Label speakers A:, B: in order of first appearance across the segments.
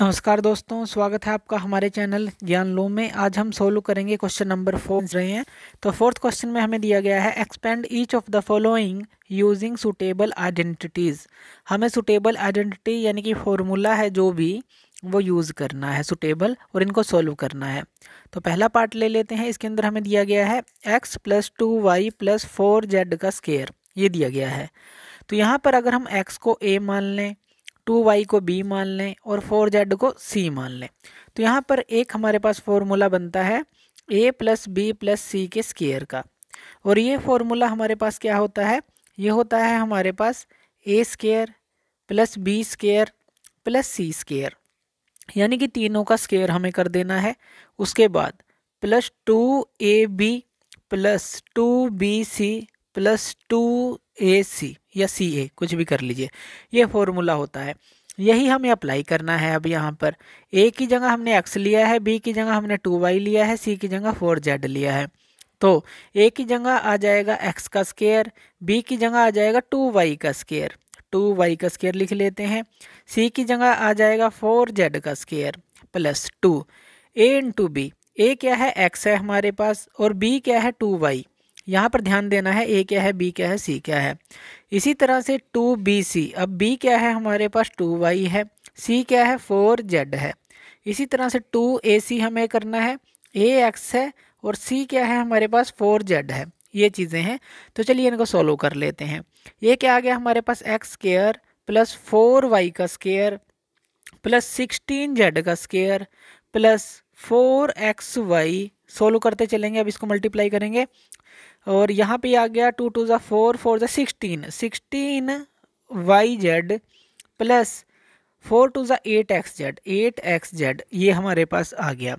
A: नमस्कार दोस्तों स्वागत है आपका हमारे चैनल ज्ञान लो में आज हम सोल्व करेंगे क्वेश्चन नंबर फोर रहे हैं तो फोर्थ क्वेश्चन में हमें दिया गया है expand each of the following using suitable identities हमें सुटेबल आइडेंटिटी यानी कि फॉर्मूला है जो भी वो यूज़ करना है सुटेबल और इनको सोल्व करना है तो पहला पार्ट ले लेते हैं इसके अंदर हमें दिया गया है x plus two y plus four z का स्केयर ये दिया गया है तो यहाँ पर अगर हम एक्स को ए मान लें टू वाई को बी मान लें और फोर जेड को सी मान लें तो यहाँ पर एक हमारे पास फॉर्मूला बनता है a plus b plus c के स्केयर का और ये फॉर्मूला हमारे पास क्या होता है ये होता है हमारे पास a square plus b square plus c square यानी कि तीनों का स्केयर हमें कर देना है उसके बाद plus two a b plus two b c plus two a c या सी ए कुछ भी कर लीजिए ये फॉर्मूला होता है यही हमें अप्लाई करना है अब यहाँ पर ए की जगह हमने एक्स लिया है बी की जगह हमने टू वाई लिया है सी की जगह फोर जेड लिया है तो ए की जगह आ जाएगा एक्स का स्केयर बी की जगह आ जाएगा टू वाई का स्केयर टू वाई का स्केयर लिख लेते हैं सी की जगह आ जाएगा फोर जेड का स्केयर प्लस टू ए इंटू बी ए क्या है एक्स है हमारे पास और बी क्या है टू वाई यहाँ पर ध्यान देना है ए क्या है बी क्या है सी क्या है इसी तरह से टू बी सी अब बी क्या है हमारे पास टू वाई है सी क्या है फोर जेड है इसी तरह से टू ए सी हमें करना है ए एक्स है और सी क्या है हमारे पास फोर जेड है ये चीज़ें हैं तो चलिए इनको सॉल्व कर लेते हैं ये क्या आ गया हमारे पास x square plus four y का स्केयर प्लस सिक्सटीन जेड का square plus four x y solve करते चलेंगे अब इसको मल्टीप्लाई करेंगे और यहाँ पे आ गया टू टू ज़ा फोर फोर ज़ा sixteen sixteen y z plus four two ज़ा eight x z eight x z ये हमारे पास आ गया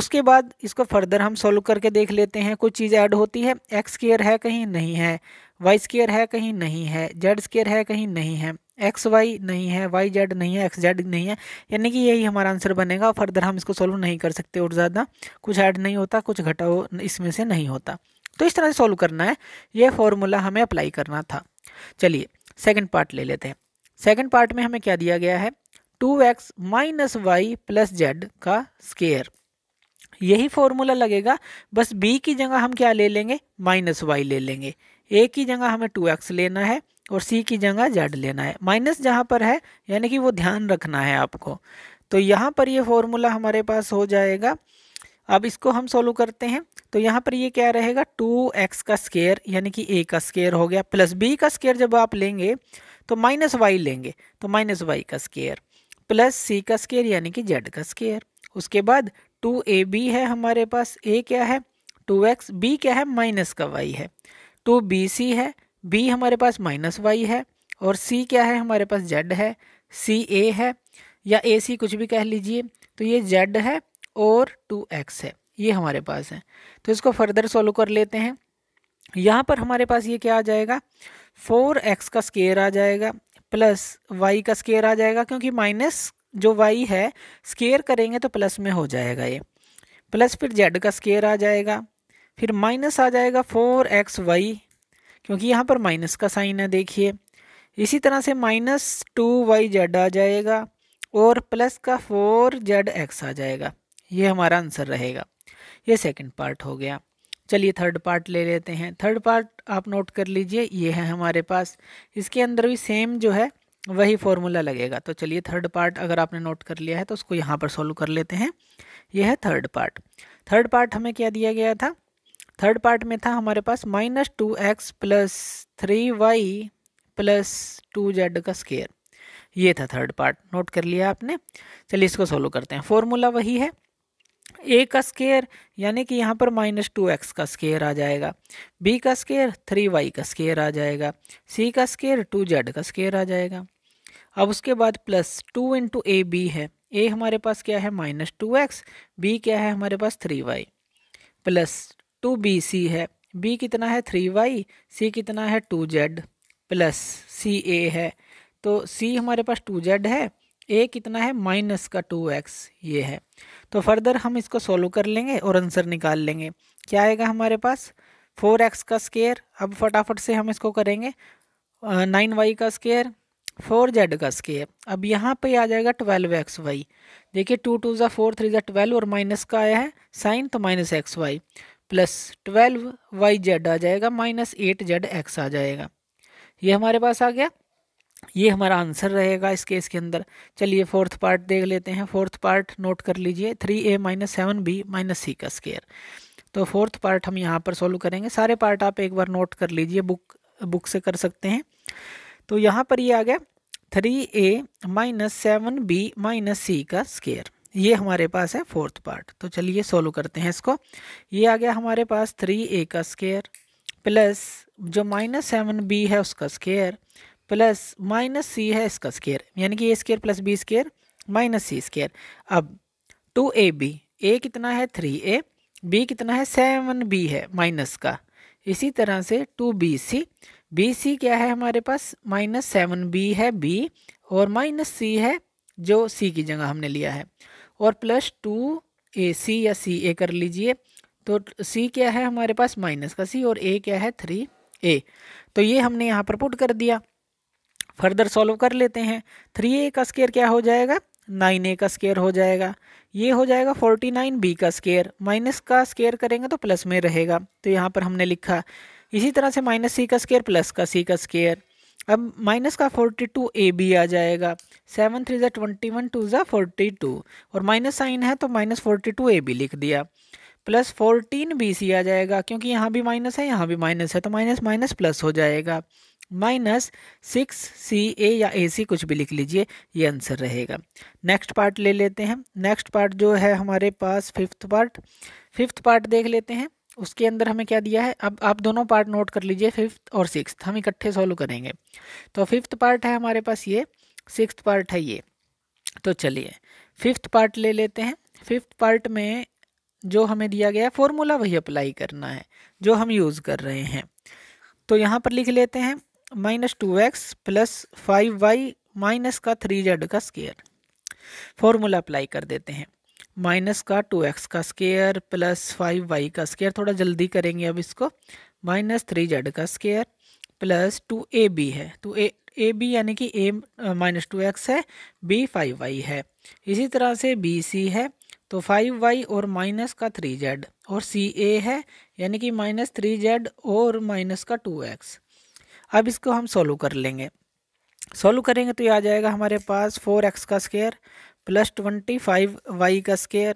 A: उसके बाद इसको फर्दर हम सॉल्व करके देख लेते हैं कुछ चीज़ ऐड होती है एक्स स्केयर है कहीं नहीं है वाई स्केयर है कहीं नहीं है जेड स्केयर है कहीं नहीं है एक्स वाई नहीं है वाई जेड नहीं है एक्स जेड नहीं है यानी कि यही हमारा आंसर बनेगा फर्दर हम इसको सॉल्व नहीं कर सकते और ज़्यादा कुछ ऐड नहीं होता कुछ घटाओ इसमें से नहीं होता तो इस तरह से सॉल्व करना है ये फॉर्मूला हमें अप्लाई करना था चलिए सेकंड पार्ट ले लेते हैं सेकंड पार्ट में हमें क्या दिया गया है two x minus y plus z का स्केयर यही फॉर्मूला लगेगा बस b की जगह हम क्या ले लेंगे माइनस वाई ले लेंगे a की जगह हमें टू एक्स लेना है और c की जगह z लेना है माइनस जहाँ पर है यानी कि वो ध्यान रखना है आपको तो यहाँ पर ये यह फॉर्मूला हमारे पास हो जाएगा अब इसको हम सोल्व करते हैं तो यहाँ पर ये क्या रहेगा टू एक्स का स्केयर यानी कि ए का स्केयर हो गया प्लस बी का स्केयर जब आप लेंगे तो माइनस वाई लेंगे तो माइनस वाई का स्केयर प्लस सी का स्केयर यानी कि जेड का स्केयर उसके बाद टू ए बी है हमारे पास ए क्या है टू एक्स बी क्या है माइनस का वाई है टू बी सी है बी हमारे पास माइनस वाई है और सी क्या है हमारे पास जेड है सी ए है या ए सी कुछ भी कह लीजिए तो ये जेड है और टू एक्स है ये हमारे पास है तो इसको फर्दर सॉल्व कर लेते हैं यहाँ पर हमारे पास ये क्या आ जाएगा फोर एक्स का स्केयर आ जाएगा प्लस वाई का स्केयर आ जाएगा क्योंकि माइनस जो वाई है स्केयर करेंगे तो प्लस में हो जाएगा ये प्लस फिर जेड का स्केयर आ जाएगा फिर माइनस आ जाएगा फोर एक्स वाई क्योंकि यहाँ पर माइनस का साइन है देखिए इसी तरह से माइनस टू वाई जेड आ जाएगा और प्लस का फोर जेड एक्स आ जाएगा ये हमारा आंसर रहेगा ये सेकंड पार्ट हो गया चलिए थर्ड पार्ट ले लेते हैं थर्ड पार्ट आप नोट कर लीजिए ये है हमारे पास इसके अंदर भी सेम जो है वही फॉर्मूला लगेगा तो चलिए थर्ड पार्ट अगर आपने नोट कर लिया है तो उसको यहाँ पर सॉल्व कर लेते हैं यह है थर्ड पार्ट थर्ड पार्ट हमें क्या दिया गया था थर्ड पार्ट में था हमारे पास minus two x plus three y plus two z का स्केयर ये था थर्ड पार्ट नोट कर लिया आपने चलिए इसको सॉल्व करते हैं फॉर्मूला वही है ए का स्केयर यानी कि यहाँ पर माइनस टू एक्स का स्केयर आ जाएगा बी का स्केयर थ्री वाई का स्केयर आ जाएगा सी का स्केयर टू जेड का स्केयर आ जाएगा अब उसके बाद प्लस टू इंटू ए बी है ए हमारे पास क्या है माइनस टू एक्स बी क्या है हमारे पास three y plus two b c है बी कितना है थ्री वाई सी कितना है two z plus c a है तो सी हमारे पास टू जेड है ए कितना है माइनस का टू एक्स ये है तो फर्दर हम इसको सोल्व कर लेंगे और आंसर निकाल लेंगे क्या आएगा हमारे पास फोर एक्स का स्केयर अब फटाफट से हम इसको करेंगे नाइन वाई का स्केयर फोर जेड का स्केयर अब यहाँ पे आ जाएगा ट्वेल्व एक्स वाई देखिए टू टू ज़ा फोर थ्री ज़ा ट्वेल्व और माइनस का आया है साइन तो minus x y plus twelve y z आ जाएगा माइनस एट जेड एक्स आ जाएगा ये हमारे पास आ गया ये हमारा आंसर रहेगा इस केस के अंदर चलिए फोर्थ पार्ट देख लेते हैं फोर्थ पार्ट नोट कर लीजिए three a minus seven b minus c का स्केयर तो फोर्थ पार्ट हम यहाँ पर सॉल्व करेंगे सारे पार्ट आप एक बार नोट कर लीजिए बुक बुक से कर सकते हैं तो यहाँ पर ये यह आ गया three a minus seven b minus c का स्केयर ये हमारे पास है फोर्थ पार्ट तो चलिए सॉल्व करते हैं इसको ये आ गया हमारे पास थ्री ए का स्केयर प्लस जो माइनस सेवन बी है उसका स्केयर प्लस माइनस सी है इसका स्केयर यानी कि a square plus b square minus c square अब टू ए बी ए कितना है थ्री ए बी कितना है सेवन बी है माइनस का इसी तरह से two b c b c क्या है हमारे पास माइनस सेवन बी है बी और माइनस सी है जो सी की जगह हमने लिया है और प्लस टू ए सी या सी ए कर लीजिए तो सी क्या है हमारे पास माइनस का सी और ए क्या है थ्री ए तो ये हमने यहाँ पर पुट कर दिया फर्दर सॉल्व कर लेते हैं थ्री ए का स्केयर क्या हो जाएगा नाइन ए का स्केयर हो जाएगा ये हो जाएगा फोर्टी नाइन बी का स्केयर माइनस का स्केयर करेंगे तो प्लस में रहेगा तो यहाँ पर हमने लिखा इसी तरह से माइनस सी का स्केयर प्लस का सी का स्केयर अब माइनस का फोर्टी टू ए बी आ जाएगा सेवन थ्री ज़ा ट्वेंटी वन टू ज़ा फोर्टी टू और माइनस साइन है तो minus forty two a b लिख दिया प्लस फोर्टीन बी सी आ जाएगा क्योंकि यहाँ भी माइनस है यहाँ भी माइनस है तो माइनस माइनस प्लस हो जाएगा माइनस सिक्स सी ए या ए सी कुछ भी लिख लीजिए ये आंसर रहेगा नेक्स्ट पार्ट ले लेते हैं नेक्स्ट पार्ट जो है हमारे पास फिफ्थ पार्ट फिफ्थ पार्ट देख लेते हैं उसके अंदर हमें क्या दिया है अब आप दोनों पार्ट नोट कर लीजिए फिफ्थ और सिक्स हम इकट्ठे सॉल्व करेंगे तो फिफ्थ पार्ट है हमारे पास ये सिक्स पार्ट है ये तो चलिए फिफ्थ पार्ट ले लेते हैं फिफ्थ पार्ट में जो हमें दिया गया फॉर्मूला वही अप्लाई करना है जो हम यूज़ कर रहे हैं तो यहाँ पर लिख लेते हैं minus two x plus five y minus का थ्री जेड का स्केयर फॉर्मूला अप्लाई कर देते हैं माइनस का टू एक्स का स्केयर प्लस फाइव वाई का स्केयर थोड़ा जल्दी करेंगे अब इसको माइनस थ्री जेड का square plus two a b है तो ए ए बी यानी कि ए माइनस टू एक्स है बी फाइव वाई है इसी तरह से बी सी है तो फाइव वाई और माइनस का थ्री जेड और सी ए है यानी कि माइनस थ्री जेड और माइनस का टू एक्स अब इसको हम सोल्व कर लेंगे सोल्व करेंगे तो ये आ जाएगा हमारे पास फोर एक्स का square plus twenty five y का स्केयर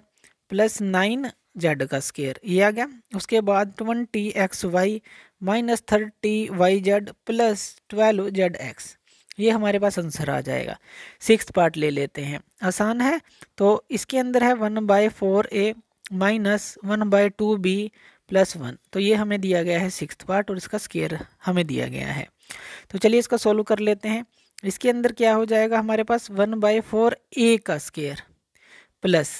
A: प्लस नाइन जेड का स्केयर ये आ गया उसके बाद twenty x y minus thirty y z plus twelve z x ये हमारे पास आंसर आ जाएगा सिक्स पार्ट ले लेते हैं आसान है तो इसके अंदर है one by four a minus one by two b plus one तो ये हमें दिया गया है सिक्स पार्ट और इसका स्केयर हमें दिया गया है तो चलिए इसका सोल्व कर लेते हैं इसके अंदर क्या हो जाएगा हमारे पास वन बाई फोर ए का square plus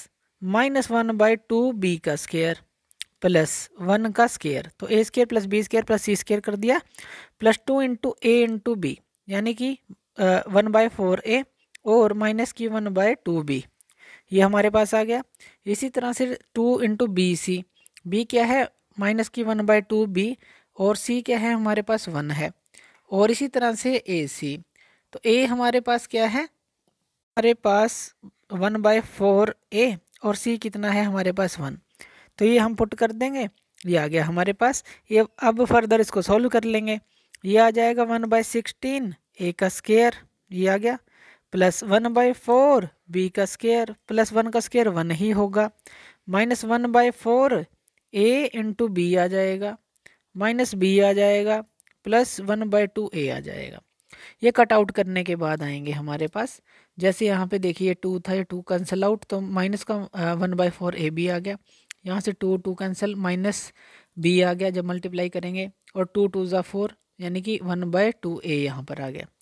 A: minus one by two b का स्केयर प्लस वन का स्केयर तो a square plus b square plus c square कर दिया plus two into a into b यानी कि वन बाई फोर ए और minus की वन बाय टू बी ये हमारे पास आ गया इसी तरह से two into b c b क्या है माइनस की वन बाई टू बी और सी क्या है हमारे पास वन है और इसी तरह से ए सी तो ए हमारे पास क्या है हमारे पास वन बाय फोर ए और सी कितना है हमारे पास वन तो ये हम पुट कर देंगे ये आ गया हमारे पास ये अब फर्दर इसको सॉल्व कर लेंगे ये आ जाएगा वन बाई सिक्सटीन ए का स्केयर ये आ गया plus one by four b का स्केयर प्लस वन का स्केयर वन ही होगा minus one by four a into b आ जाएगा माइनस बी आ जाएगा plus one by two a आ जाएगा ये कट आउट करने के बाद आएंगे हमारे पास जैसे यहाँ पे देखिए टू था ये टू कैंसिल आउट तो माइनस का one by four a b आ गया यहाँ से two two cancel minus b आ गया जब मल्टीप्लाई करेंगे और टू टू ज़ा फोर यानी कि वन बाय टू ए यहाँ पर आ गया